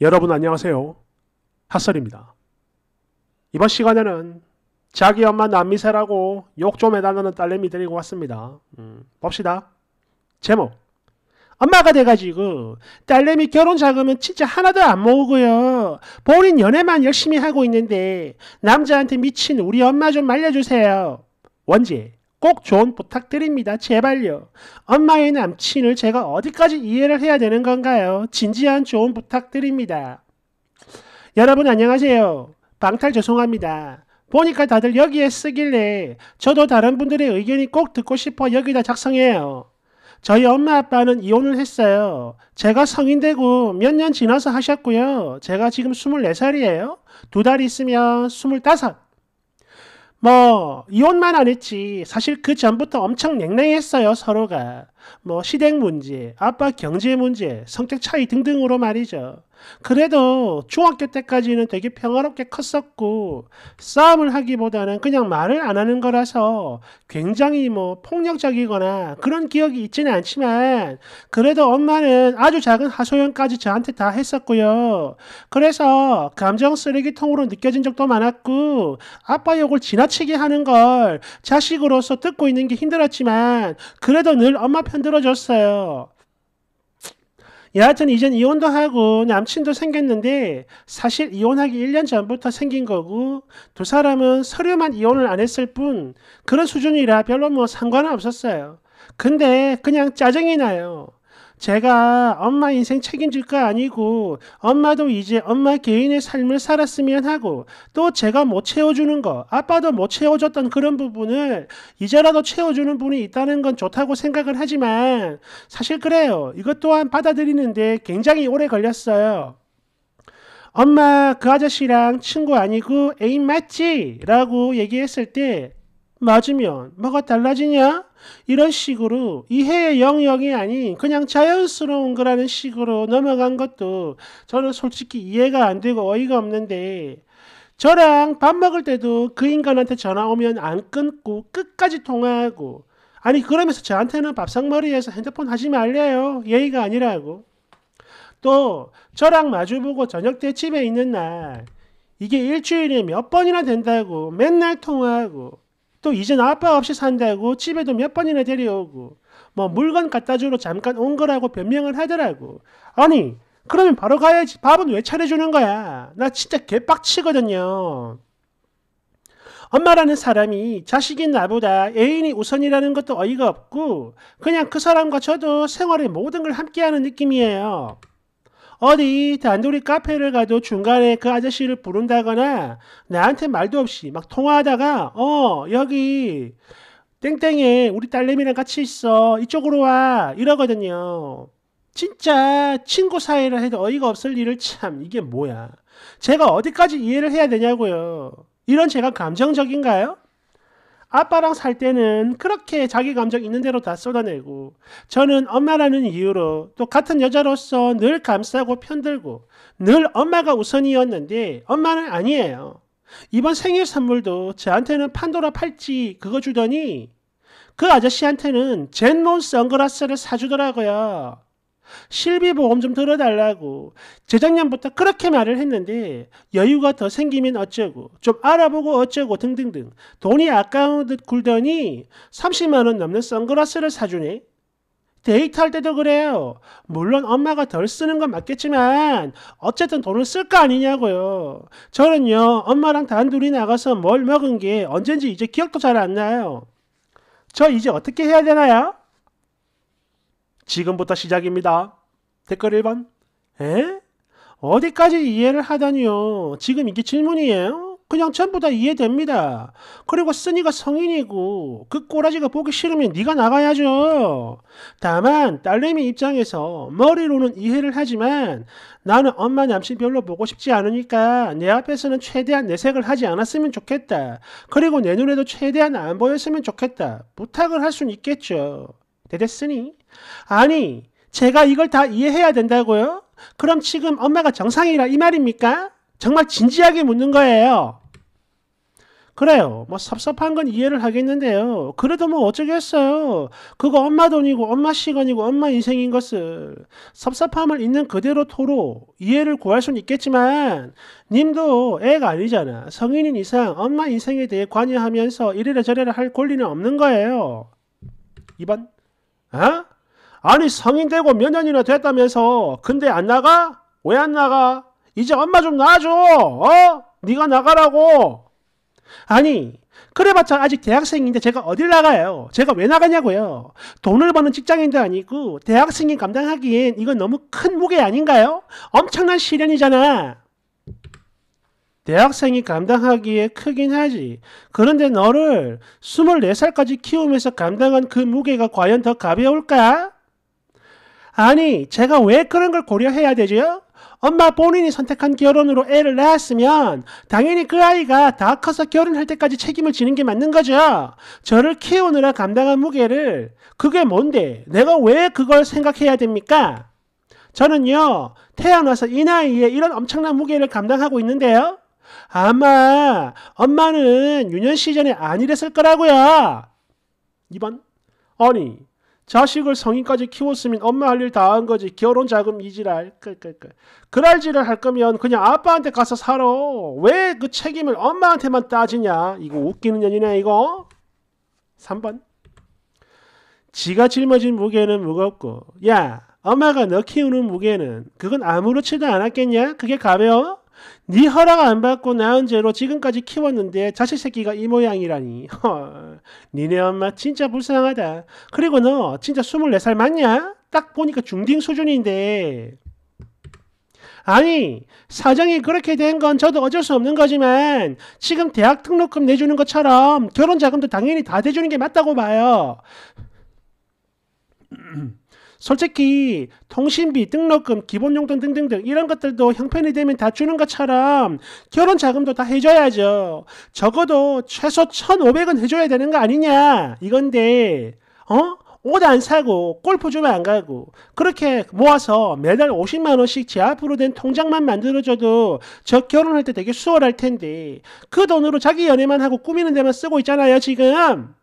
여러분 안녕하세요. 핫설입니다. 이번 시간에는 자기 엄마 남미세라고 욕 좀 해달라는 딸내미 데리고 왔습니다. 음, 봅시다. 제목 엄마가 돼가지고 딸내미 결혼 자금은 진짜 하나도 안 모으고요. 본인 연애만 열심히 하고 있는데 남자한테 미친 우리 엄마 좀 말려주세요. 원지 꼭 조언 부탁드립니다. 제발요. 엄마의 남친을 제가 어디까지 이해를 해야 되는 건가요? 진지한 조언 부탁드립니다. 여러분 안녕하세요. 방탈 죄송합니다. 보니까 다들 여기에 쓰길래 저도 다른 분들의 의견이 꼭 듣고 싶어 여기다 작성해요. 저희 엄마 아빠는 이혼을 했어요. 제가 성인 되고 몇 년 지나서 하셨고요. 제가 지금 24살이에요. 두 달 있으면 25. 뭐 이혼만 안 했지 사실 그 전부터 엄청 냉랭했어요 서로가 뭐 시댁 문제 아빠 경제 문제 성격 차이 등등으로 말이죠 그래도 중학교 때까지는 되게 평화롭게 컸었고 싸움을 하기보다는 그냥 말을 안 하는 거라서 굉장히 뭐 폭력적이거나 그런 기억이 있지는 않지만 그래도 엄마는 아주 작은 하소연까지 저한테 다 했었고요. 그래서 감정 쓰레기통으로 느껴진 적도 많았고 아빠 욕을 지나치게 하는 걸 자식으로서 듣고 있는 게 힘들었지만 그래도 늘 엄마 편 들어줬어요. 여하튼 이젠 이혼도 하고 남친도 생겼는데 사실 이혼하기 1년 전부터 생긴 거고 두 사람은 서류만 이혼을 안 했을 뿐 그런 수준이라 별로 뭐 상관은 없었어요. 근데 그냥 짜증이 나요. 제가 엄마 인생 책임질 거 아니고 엄마도 이제 엄마 개인의 삶을 살았으면 하고 또 제가 못 채워주는 거 아빠도 못 채워줬던 그런 부분을 이제라도 채워주는 분이 있다는 건 좋다고 생각을 하지만 사실 그래요. 이것 또한 받아들이는데 굉장히 오래 걸렸어요. 엄마 그 아저씨랑 친구 아니고 애인 맞지? 라고 얘기했을 때 맞으면 뭐가 달라지냐? 이런 식으로 이해의 영역이 아닌 그냥 자연스러운 거라는 식으로 넘어간 것도 저는 솔직히 이해가 안 되고 어이가 없는데 저랑 밥 먹을 때도 그 인간한테 전화 오면 안 끊고 끝까지 통화하고 아니 그러면서 저한테는 밥상머리에서 핸드폰 하지 말래요. 예의가 아니라고. 또 저랑 마주보고 저녁 때 집에 있는 날 이게 일주일에 몇 번이나 된다고 맨날 통화하고 또 이젠 아빠 없이 산다고 집에도 몇 번이나 데려오고 뭐 물건 갖다 주러 잠깐 온 거라고 변명을 하더라고. 아니 그러면 바로 가야지 밥은 왜 차려주는 거야. 나 진짜 개빡치거든요. 엄마라는 사람이 자식인 나보다 애인이 우선이라는 것도 어이가 없고 그냥 그 사람과 저도 생활의 모든 걸 함께하는 느낌이에요. 어디 단둘이 카페를 가도 중간에 그 아저씨를 부른다거나 나한테 말도 없이 막 통화하다가 어 여기 땡땡에 우리 딸내미랑 같이 있어 이쪽으로 와 이러거든요. 진짜 친구 사이를 해도 어이가 없을 일을 참 이게 뭐야. 제가 어디까지 이해를 해야 되냐고요. 이런 제가 감정적인가요? 아빠랑 살 때는 그렇게 자기 감정 있는 대로 다 쏟아내고 저는 엄마라는 이유로 또 같은 여자로서 늘 감싸고 편들고 늘 엄마가 우선이었는데 엄마는 아니에요. 이번 생일 선물도 저한테는 판도라 팔찌 그거 주더니 그 아저씨한테는 젠몬 선글라스를 사주더라고요. 실비보험 좀 들어달라고 재작년부터 그렇게 말을 했는데 여유가 더 생기면 어쩌고 좀 알아보고 어쩌고 등등등 돈이 아까운 듯 굴더니 30만원 넘는 선글라스를 사주네 데이트할 때도 그래요 물론 엄마가 덜 쓰는 건 맞겠지만 어쨌든 돈을 쓸 거 아니냐고요 저는요 엄마랑 단둘이 나가서 뭘 먹은 게 언젠지 이제 기억도 잘 안 나요 저 이제 어떻게 해야 되나요? 지금부터 시작입니다. 댓글 1번. 에? 어디까지 이해를 하다니요? 지금 이게 질문이에요? 그냥 전부 다 이해됩니다. 그리고 쓰니가 성인이고 그 꼬라지가 보기 싫으면 네가 나가야죠. 다만 딸내미 입장에서 머리로는 이해를 하지만 나는 엄마 남친 별로 보고 싶지 않으니까 내 앞에서는 최대한 내색을 하지 않았으면 좋겠다. 그리고 내 눈에도 최대한 안 보였으면 좋겠다. 부탁을 할 수는 있겠죠. 되랬으니 아니 제가 이걸 다 이해해야 된다고요? 그럼 지금 엄마가 정상이라 이 말입니까? 정말 진지하게 묻는 거예요. 그래요. 뭐 섭섭한 건 이해를 하겠는데요. 그래도 뭐 어쩌겠어요. 그거 엄마 돈이고 엄마 시간이고 엄마 인생인 것을 섭섭함을 있는 그대로 토로 이해를 구할 수는 있겠지만 님도 애가 아니잖아. 성인인 이상 엄마 인생에 대해 관여하면서 이래라 저래라 할 권리는 없는 거예요. 2번 어? 아니 성인 되고 몇 년이나 됐다면서 근데 안 나가? 왜 안 나가? 이제 엄마 좀 놔줘. 어? 네가 나가라고. 아니 그래봤자 아직 대학생인데 제가 어딜 나가요? 제가 왜 나가냐고요? 돈을 버는 직장인도 아니고 대학생이 감당하기엔 이건 너무 큰 무게 아닌가요? 엄청난 시련이잖아. 대학생이 감당하기에 크긴 하지. 그런데 너를 24살까지 키우면서 감당한 그 무게가 과연 더 가벼울까? 아니, 제가 왜 그런 걸 고려해야 되죠 엄마 본인이 선택한 결혼으로 애를 낳았으면 당연히 그 아이가 다 커서 결혼할 때까지 책임을 지는 게 맞는 거죠. 저를 키우느라 감당한 무게를 그게 뭔데? 내가 왜 그걸 생각해야 됩니까? 저는요, 태어나서 이 나이에 이런 엄청난 무게를 감당하고 있는데요. 아마 엄마는 유년 시절에 안니랬을 거라고요. 2번 아니 자식을 성인까지 키웠으면 엄마 할 일 다 한 거지 결혼 자금 이지랄 끌끌끌 그럴 지를 할 거면 그냥 아빠한테 가서 살아 왜 그 책임을 엄마한테만 따지냐 이거 웃기는 년이네 이거 3번 지가 짊어진 무게는 무겁고 야 엄마가 너 키우는 무게는 그건 아무렇지도 않았겠냐 그게 가벼워 네 허락 안 받고 낳은 죄로 지금까지 키웠는데 자식 새끼가 이 모양이라니. 헐, 니네 엄마 진짜 불쌍하다. 그리고 너 진짜 24살 맞냐? 딱 보니까 중딩 수준인데. 아니 사정이 그렇게 된 건 저도 어쩔 수 없는 거지만 지금 대학 등록금 내주는 것처럼 결혼 자금도 당연히 다 대주는 게 맞다고 봐요. 솔직히 통신비, 등록금, 기본용돈 등등등 이런 것들도 형편이 되면 다 주는 것처럼 결혼 자금도 다 해줘야죠. 적어도 최소 1,500원 해줘야 되는 거 아니냐 이건데 어? 옷 안 사고 골프 좀안 가고 그렇게 모아서 매달 50만 원씩 제 앞으로 된 통장만 만들어줘도 저 결혼할 때 되게 수월할 텐데 그 돈으로 자기 연애만 하고 꾸미는 데만 쓰고 있잖아요 지금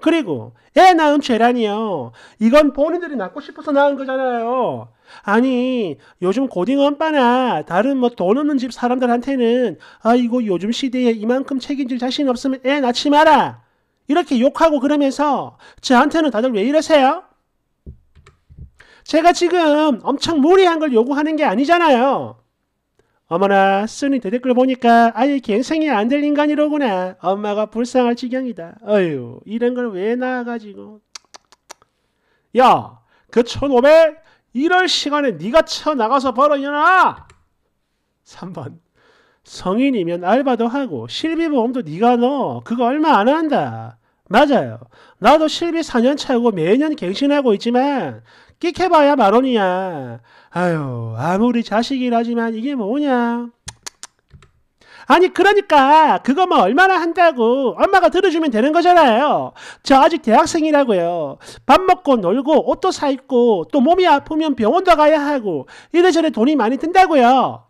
그리고 애 예, 낳은 죄라니요. 이건 본인들이 낳고 싶어서 낳은 거잖아요. 아니 요즘 고딩 엄빠나 다른 뭐 돈 없는 집 사람들한테는 아이거 요즘 시대에 이만큼 책임질 자신 없으면 애 예, 낳지 마라. 이렇게 욕하고 그러면서 저한테는 다들 왜 이러세요? 제가 지금 엄청 무리한 걸 요구하는 게 아니잖아요. 어머나 순이 댓글 보니까 아예 갱생이 안 될 인간이로구나. 엄마가 불쌍할 지경이다. 어휴 이런 걸 왜 나와가지고. 야그 1500? 이럴 시간에 네가 쳐나가서 벌어 이년 3번 성인이면 알바도 하고 실비보험도 네가 넣어. 그거 얼마 안 한다. 맞아요. 나도 실비 4년 차고 매년 갱신하고 있지만 끼켜봐야 만원이야. 아유, 아무리 자식이라지만 이게 뭐냐. 아니 그러니까 그거뭐 얼마나 한다고 엄마가 들어주면 되는 거잖아요. 저 아직 대학생이라고요. 밥 먹고 놀고 옷도 사 입고 또 몸이 아프면 병원도 가야 하고 이래저래 돈이 많이 든다고요.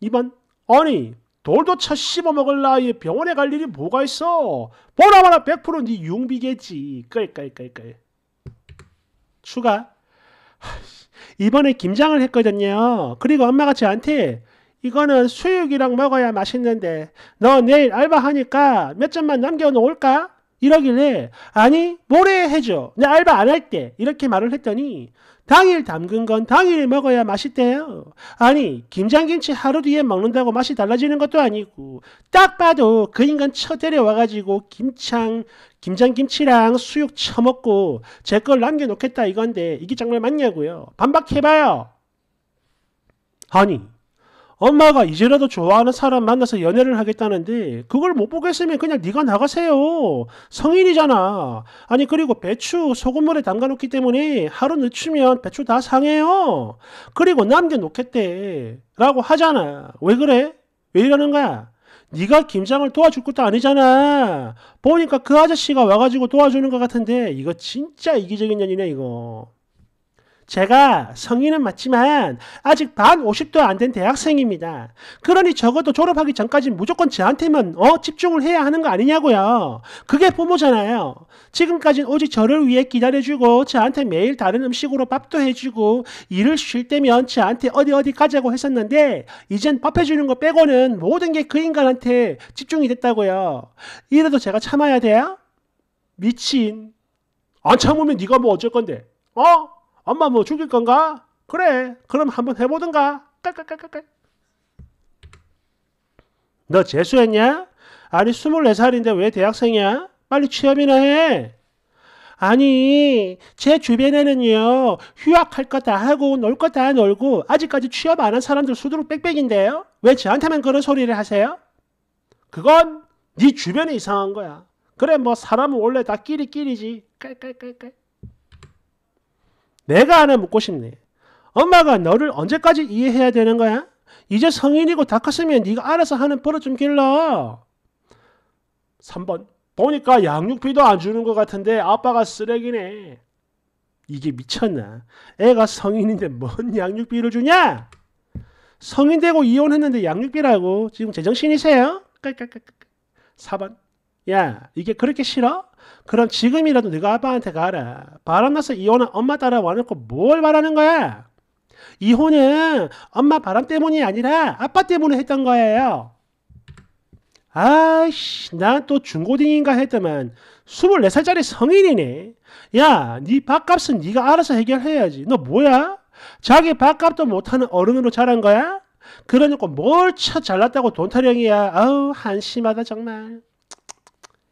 이번 아니 돌도 쳐 씹어 먹을 나이에 병원에 갈 일이 뭐가 있어? 보나마나 100%네 융비겠지. 끌끌끌끌. 추가 이번에 김장을 했거든요. 그리고 엄마가 저한테 이거는 수육이랑 먹어야 맛있는데 너 내일 알바하니까 몇 점만 남겨놓을까? 이러길래 아니 모레 해줘. 내 알바 안 할 때 이렇게 말을 했더니 당일 담근 건 당일 먹어야 맛있대요. 아니 김장김치 하루 뒤에 먹는다고 맛이 달라지는 것도 아니고 딱 봐도 그 인간 쳐데려와가지고 김창 김장김치랑 수육 쳐먹고 제 걸 남겨놓겠다 이건데 이게 정말 맞냐고요. 반박해봐요. 아니 엄마가 이제라도 좋아하는 사람 만나서 연애를 하겠다는데 그걸 못 보겠으면 그냥 네가 나가세요. 성인이잖아. 아니 그리고 배추 소금물에 담가 놓기 때문에 하루 늦추면 배추 다 상해요. 그리고 남겨 놓겠대. 라고 하잖아. 왜 그래? 왜 이러는 거야? 네가 김장을 도와줄 것도 아니잖아. 보니까 그 아저씨가 와가지고 도와주는 것 같은데 이거 진짜 이기적인 년이네 이거. 제가 성인은 맞지만 아직 반 50도 안 된 대학생입니다. 그러니 적어도 졸업하기 전까지 무조건 저한테만 어 집중을 해야 하는 거 아니냐고요. 그게 부모잖아요. 지금까진 오직 저를 위해 기다려주고 저한테 매일 다른 음식으로 밥도 해주고 일을 쉴 때면 저한테 어디 어디 가자고 했었는데 이젠 밥 해주는 거 빼고는 모든 게 그 인간한테 집중이 됐다고요. 이래도 제가 참아야 돼요? 미친. 안 참으면 네가 뭐 어쩔 건데? 어? 엄마 뭐 죽일 건가? 그래 그럼 한번 해보든가 깔깔깔깔깔 너 재수했냐? 아니 24살인데 왜 대학생이야? 빨리 취업이나 해 아니 제 주변에는요 휴학할 거 다 하고 놀 거 다 놀고 아직까지 취업 안 한 사람들 수두룩 빽빽인데요 왜 저한테만 그런 소리를 하세요? 그건 네 주변에 이상한 거야 그래 뭐 사람은 원래 다 끼리끼리지 깔깔깔깔 내가 하나 묻고 싶네. 엄마가 너를 언제까지 이해해야 되는 거야? 이제 성인이고 다 컸으면 네가 알아서 하는 버릇 좀 길러. 3번 보니까 양육비도 안 주는 것 같은데 아빠가 쓰레기네. 이게 미쳤나? 애가 성인인데 뭔 양육비를 주냐? 성인 되고 이혼했는데 양육비라고 지금 제정신이세요? 4번 야 이게 그렇게 싫어? 그럼 지금이라도 네가 아빠한테 가라. 바람나서 이혼한 엄마 따라 와놓고 뭘 바라는 거야? 이혼은 엄마 바람 때문이 아니라 아빠 때문에 했던 거예요. 아이씨, 난 또 중고딩인가 했더만 24살짜리 성인이네. 야, 네 밥값은 네가 알아서 해결해야지. 너 뭐야? 자기 밥값도 못하는 어른으로 자란 거야? 그러니까 뭘차 잘났다고 돈타령이야. 아우, 한심하다 정말.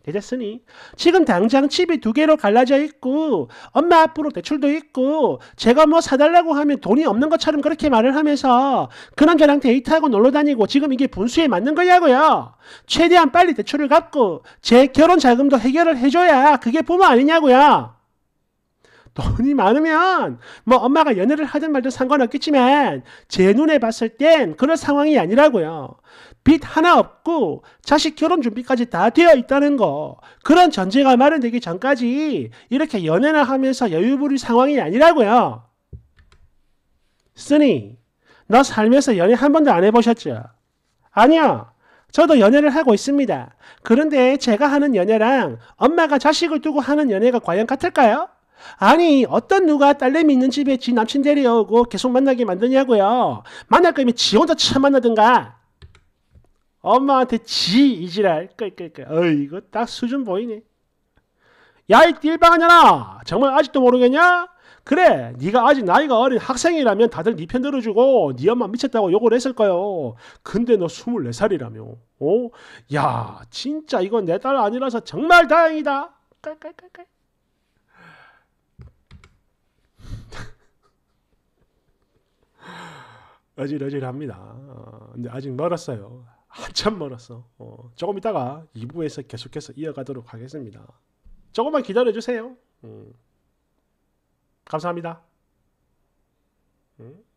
되셨으니 지금 당장 집이 두 개로 갈라져 있고 엄마 앞으로 대출도 있고 제가 뭐 사달라고 하면 돈이 없는 것처럼 그렇게 말을 하면서 그 남자랑 데이트하고 놀러 다니고 지금 이게 분수에 맞는 거냐고요. 최대한 빨리 대출을 갚고 제 결혼 자금도 해결을 해줘야 그게 부모 아니냐고요. 돈이 많으면 뭐 엄마가 연애를 하든 말든 상관없겠지만 제 눈에 봤을 땐 그런 상황이 아니라고요. 빚 하나 없고 자식 결혼 준비까지 다 되어 있다는 거 그런 전제가 마련되기 전까지 이렇게 연애나 하면서 여유 부릴 상황이 아니라고요. 쓰니 너 살면서 연애 한 번도 안 해보셨죠? 아니요. 저도 연애를 하고 있습니다. 그런데 제가 하는 연애랑 엄마가 자식을 두고 하는 연애가 과연 같을까요? 아니 어떤 누가 딸내미 있는 집에 지 남친 데려오고 계속 만나게 만드냐고요. 만날 거면 지 혼자 차 만나든가. 엄마한테 지 이지랄 끌끌끌. 어이거 딱 수준 보이네. 야이 띨방하냐라 정말 아직도 모르겠냐? 그래 네가 아직 나이가 어린 학생이라면 다들 네 편 들어주고 네 엄마 미쳤다고 욕을 했을 거요 근데 너 24살이라며 어? 야 진짜 이건 내 딸 아니라서 정말 다행이다 깔깔깔깔 어질어질합니다. 어, 근데 아직 멀었어요. 한참 멀었어. 어, 조금 있다가 2부에서 계속해서 이어가도록 하겠습니다. 조금만 기다려주세요. 음. 감사합니다. 음.